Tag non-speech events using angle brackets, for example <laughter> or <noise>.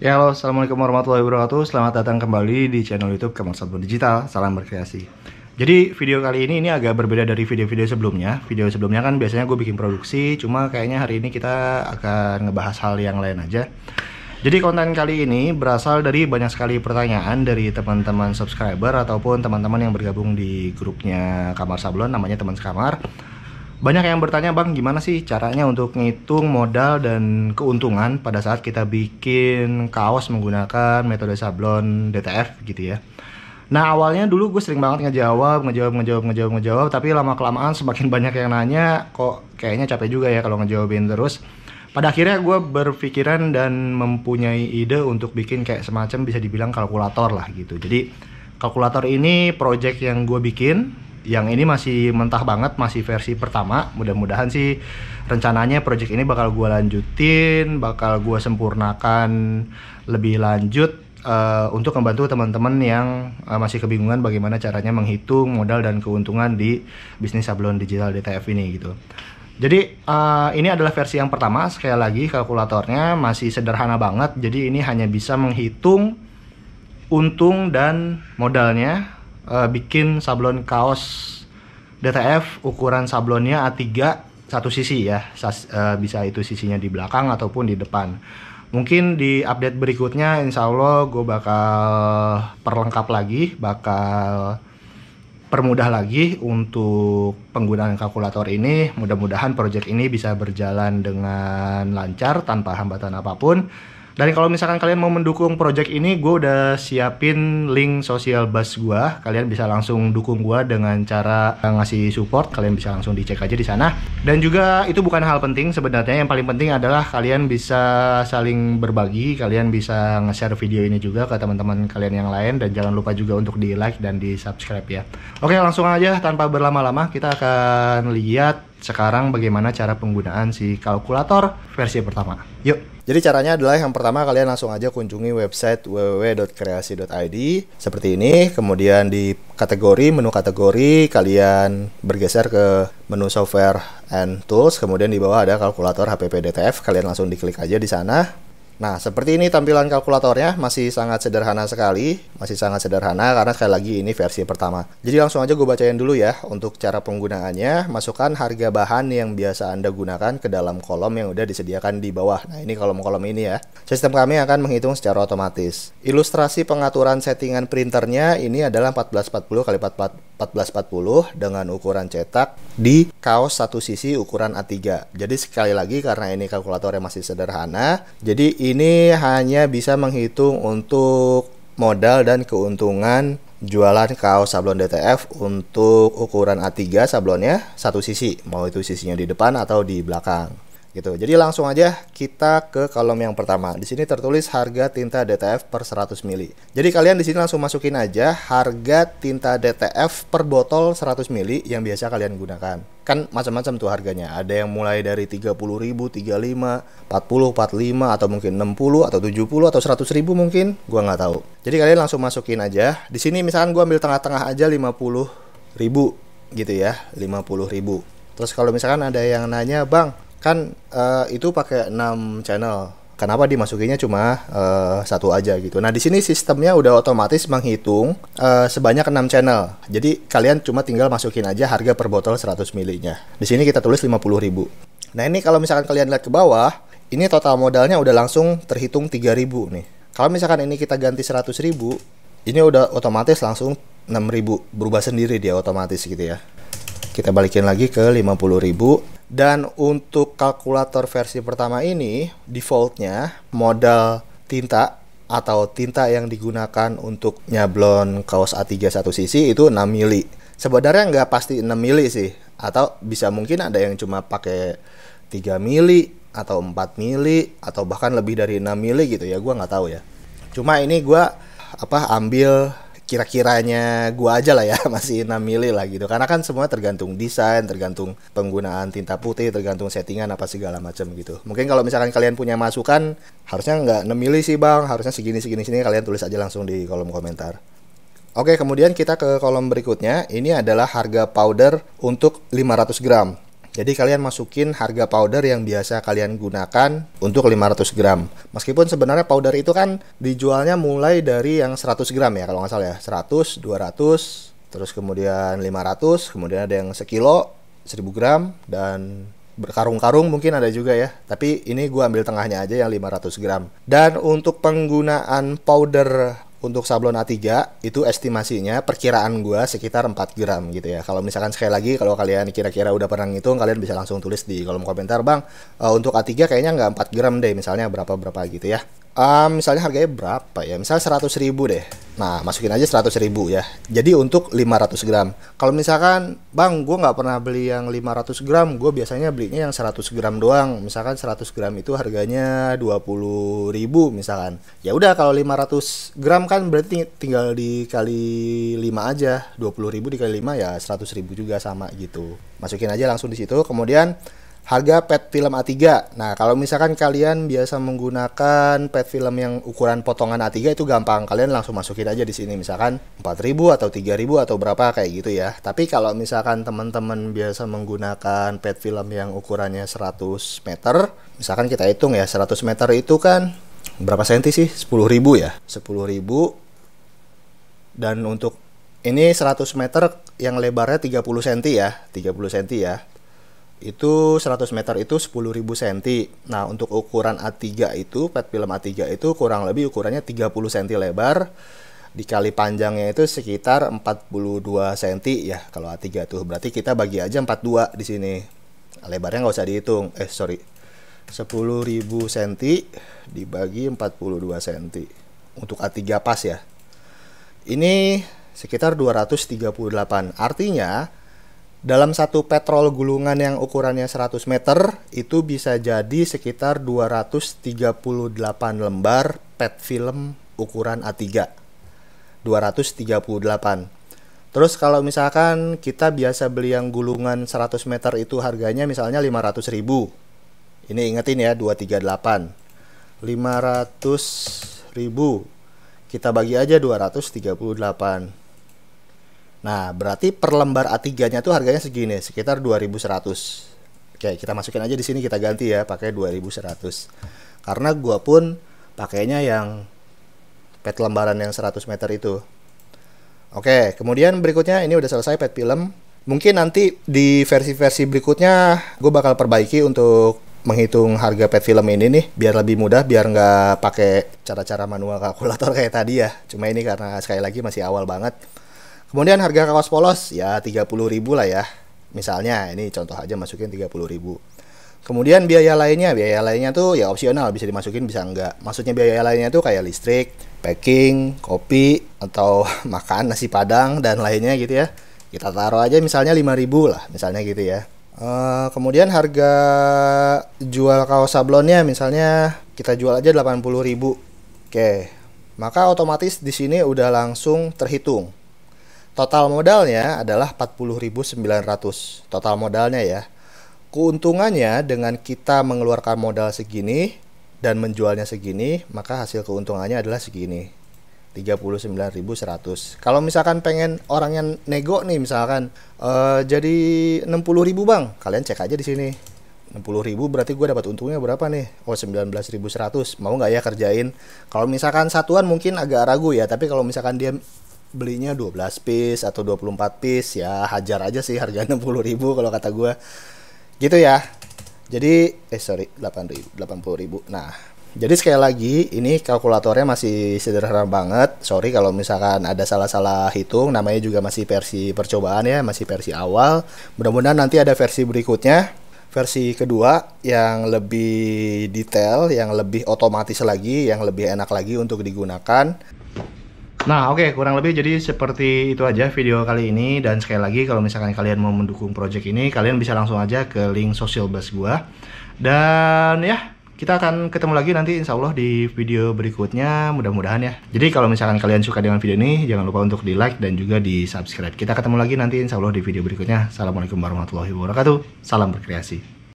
Ya halo, Assalamualaikum warahmatullahi wabarakatuh Selamat datang kembali di channel Youtube Kamar Sabun Digital Salam berkreasi Jadi video kali ini ini agak berbeda dari video-video sebelumnya Video sebelumnya kan biasanya gue bikin produksi Cuma kayaknya hari ini kita akan ngebahas hal yang lain aja Jadi konten kali ini berasal dari banyak sekali pertanyaan Dari teman-teman subscriber ataupun teman-teman yang bergabung di grupnya Kamar Sablon Namanya teman sekamar banyak yang bertanya, Bang, gimana sih caranya untuk ngitung modal dan keuntungan pada saat kita bikin kaos menggunakan metode sablon DTF gitu ya. Nah, awalnya dulu gue sering banget ngejawab, ngejawab, ngejawab, ngejawab, ngejawab, tapi lama-kelamaan semakin <laughs> banyak yang nanya, kok kayaknya capek juga ya kalau ngejawabin terus. Pada akhirnya gue berpikiran dan mempunyai ide untuk bikin kayak semacam bisa dibilang kalkulator lah gitu. Jadi, kalkulator ini project yang gue bikin, yang ini masih mentah banget, masih versi pertama. Mudah-mudahan sih rencananya project ini bakal gue lanjutin, bakal gue sempurnakan lebih lanjut uh, untuk membantu teman-teman yang uh, masih kebingungan bagaimana caranya menghitung modal dan keuntungan di bisnis sablon digital DTF ini gitu. Jadi uh, ini adalah versi yang pertama, sekali lagi kalkulatornya masih sederhana banget. Jadi ini hanya bisa menghitung untung dan modalnya uh, bikin sablon kaos DTF ukuran sablonnya A3 satu sisi ya Sas, uh, bisa itu sisinya di belakang ataupun di depan mungkin di update berikutnya insya Allah gue bakal perlengkap lagi bakal permudah lagi untuk penggunaan kalkulator ini mudah-mudahan project ini bisa berjalan dengan lancar tanpa hambatan apapun dan kalau misalkan kalian mau mendukung project ini, gue udah siapin link sosial bus gue. Kalian bisa langsung dukung gue dengan cara eh, ngasih support. Kalian bisa langsung dicek aja di sana. Dan juga itu bukan hal penting sebenarnya. Yang paling penting adalah kalian bisa saling berbagi. Kalian bisa nge-share video ini juga ke teman-teman kalian yang lain. Dan jangan lupa juga untuk di like dan di subscribe ya. Oke langsung aja tanpa berlama-lama kita akan lihat sekarang bagaimana cara penggunaan si kalkulator versi pertama. Yuk! Jadi caranya adalah yang pertama kalian langsung aja kunjungi website www.kreasi.id seperti ini. Kemudian di kategori menu kategori kalian bergeser ke menu software and tools. Kemudian di bawah ada kalkulator HPP DTF. Kalian langsung diklik aja di sana. Nah, seperti ini tampilan kalkulatornya, masih sangat sederhana sekali, masih sangat sederhana karena sekali lagi ini versi pertama. Jadi langsung aja gue bacain dulu ya untuk cara penggunaannya, masukkan harga bahan yang biasa Anda gunakan ke dalam kolom yang udah disediakan di bawah. Nah, ini kolom-kolom ini ya. Sistem kami akan menghitung secara otomatis. Ilustrasi pengaturan settingan printernya ini adalah 1440 x 1440 dengan ukuran cetak di kaos satu sisi ukuran A3. Jadi sekali lagi karena ini kalkulatornya masih sederhana, jadi ini hanya bisa menghitung untuk modal dan keuntungan jualan kaos sablon DTF untuk ukuran A3 sablonnya satu sisi, mau itu sisinya di depan atau di belakang gitu. Jadi langsung aja kita ke kolom yang pertama. Di sini tertulis harga tinta DTF per 100 mili. Jadi kalian di sini langsung masukin aja harga tinta DTF per botol 100 mili yang biasa kalian gunakan. Kan macam-macam tuh harganya. Ada yang mulai dari 30.000, 35, 40, 45 atau mungkin 60 atau 70 atau 100.000 mungkin, gua nggak tahu. Jadi kalian langsung masukin aja. Di sini misalkan gua ambil tengah-tengah aja 50.000 gitu ya, 50.000. Terus kalau misalkan ada yang nanya, "Bang, kan uh, itu pakai 6 channel kenapa dimasukinnya cuma uh, satu aja gitu. Nah, di sini sistemnya udah otomatis menghitung uh, sebanyak 6 channel. Jadi kalian cuma tinggal masukin aja harga per botol 100 ml-nya. Di sini kita tulis ribu. Nah, ini kalau misalkan kalian lihat ke bawah, ini total modalnya udah langsung terhitung 3.000 nih. Kalau misalkan ini kita ganti 100.000, ini udah otomatis langsung 6.000 berubah sendiri dia otomatis gitu ya kita balikin lagi ke 50.000 dan untuk kalkulator versi pertama ini defaultnya modal tinta atau tinta yang digunakan untuk nyablon kaos A3 satu sisi itu 6 mili. Sebenarnya nggak pasti 6 mili sih, atau bisa mungkin ada yang cuma pakai 3 mili atau 4 mili atau bahkan lebih dari 6 mili gitu ya, gua nggak tahu ya. Cuma ini gua apa ambil kira-kiranya gua aja lah ya <laughs> masih 6 mili lah gitu karena kan semua tergantung desain tergantung penggunaan tinta putih tergantung settingan apa segala macam gitu mungkin kalau misalkan kalian punya masukan harusnya nggak 6 mili sih bang harusnya segini segini sini kalian tulis aja langsung di kolom komentar Oke, kemudian kita ke kolom berikutnya. Ini adalah harga powder untuk 500 gram. Jadi kalian masukin harga powder yang biasa kalian gunakan untuk 500 gram. Meskipun sebenarnya powder itu kan dijualnya mulai dari yang 100 gram ya kalau nggak salah ya. 100, 200, terus kemudian 500, kemudian ada yang sekilo, 1000 gram, dan berkarung-karung mungkin ada juga ya. Tapi ini gue ambil tengahnya aja yang 500 gram. Dan untuk penggunaan powder untuk sablon A3 itu estimasinya perkiraan gue sekitar 4 gram gitu ya. Kalau misalkan sekali lagi kalau kalian kira-kira udah pernah ngitung kalian bisa langsung tulis di kolom komentar bang uh, untuk A3 kayaknya nggak 4 gram deh misalnya berapa-berapa gitu ya. Uh, misalnya harganya berapa ya? Misalnya 100 ribu deh. Nah, masukin aja 100 ribu ya. Jadi untuk 500 gram. Kalau misalkan, bang, gue nggak pernah beli yang 500 gram. Gue biasanya belinya yang 100 gram doang. Misalkan 100 gram itu harganya 20 ribu misalkan. Ya udah, kalau 500 gram kan berarti tinggal dikali 5 aja. 20 ribu dikali 5 ya 100 ribu juga sama gitu. Masukin aja langsung di situ. Kemudian harga pet film A3. Nah, kalau misalkan kalian biasa menggunakan pet film yang ukuran potongan A3 itu gampang. Kalian langsung masukin aja di sini misalkan 4000 atau 3000 atau berapa kayak gitu ya. Tapi kalau misalkan teman-teman biasa menggunakan pet film yang ukurannya 100 meter, misalkan kita hitung ya 100 meter itu kan berapa senti sih? 10.000 ya. 10.000 dan untuk ini 100 meter yang lebarnya 30 cm ya, 30 cm ya itu 100 meter itu 10.000 cm. Nah, untuk ukuran A3 itu, pet film A3 itu kurang lebih ukurannya 30 cm lebar dikali panjangnya itu sekitar 42 cm ya kalau A3 tuh. Berarti kita bagi aja 42 di sini. Lebarnya nggak usah dihitung. Eh, sorry. 10.000 cm dibagi 42 cm. Untuk A3 pas ya. Ini sekitar 238. Artinya dalam satu petrol gulungan yang ukurannya 100 meter, itu bisa jadi sekitar 238 lembar pet film ukuran A3. 238. Terus kalau misalkan kita biasa beli yang gulungan 100 meter itu harganya misalnya 500 ribu. Ini ingetin ya, 238. 500 ribu. Kita bagi aja 238. Nah, berarti per lembar A3-nya tuh harganya segini, sekitar 2100. Oke, kita masukin aja di sini kita ganti ya pakai 2100. Karena gua pun pakainya yang pet lembaran yang 100 meter itu. Oke, kemudian berikutnya ini udah selesai pet film. Mungkin nanti di versi-versi berikutnya gue bakal perbaiki untuk menghitung harga pet film ini nih biar lebih mudah biar nggak pakai cara-cara manual kalkulator <laughs> kayak tadi ya cuma ini karena sekali lagi masih awal banget Kemudian harga kawas polos ya 30.000 lah ya. Misalnya ini contoh aja masukin 30.000. Kemudian biaya lainnya, biaya lainnya tuh ya opsional bisa dimasukin bisa enggak. Maksudnya biaya lainnya tuh kayak listrik, packing, kopi atau <laughs> makan nasi padang dan lainnya gitu ya. Kita taruh aja misalnya 5.000 lah, misalnya gitu ya. Uh, kemudian harga jual kaos sablonnya misalnya kita jual aja 80.000. Oke. Maka otomatis di sini udah langsung terhitung Total modalnya adalah 40.900. Total modalnya ya. Keuntungannya dengan kita mengeluarkan modal segini dan menjualnya segini, maka hasil keuntungannya adalah segini. 39.100. Kalau misalkan pengen orang yang nego nih misalkan uh, jadi 60.000 Bang. Kalian cek aja di sini. 60.000 berarti gue dapat untungnya berapa nih? Oh 19.100. Mau nggak ya kerjain? Kalau misalkan satuan mungkin agak ragu ya, tapi kalau misalkan dia belinya 12 piece atau 24 piece ya hajar aja sih harga 60 <laughs> ribu kalau kata gue gitu ya jadi eh sorry 8 ribu, 80 ribu nah jadi sekali lagi ini kalkulatornya masih sederhana banget sorry kalau misalkan ada salah-salah hitung namanya juga masih versi percobaan ya masih versi awal mudah-mudahan nanti ada versi berikutnya versi kedua yang lebih detail, yang lebih otomatis lagi, yang lebih enak lagi untuk digunakan. Nah oke okay, kurang lebih jadi seperti itu aja video kali ini dan sekali lagi kalau misalkan kalian mau mendukung project ini kalian bisa langsung aja ke link social bus gua dan ya kita akan ketemu lagi nanti insya Allah di video berikutnya mudah-mudahan ya jadi kalau misalkan kalian suka dengan video ini jangan lupa untuk di like dan juga di subscribe kita ketemu lagi nanti insya Allah di video berikutnya Assalamualaikum warahmatullahi wabarakatuh salam berkreasi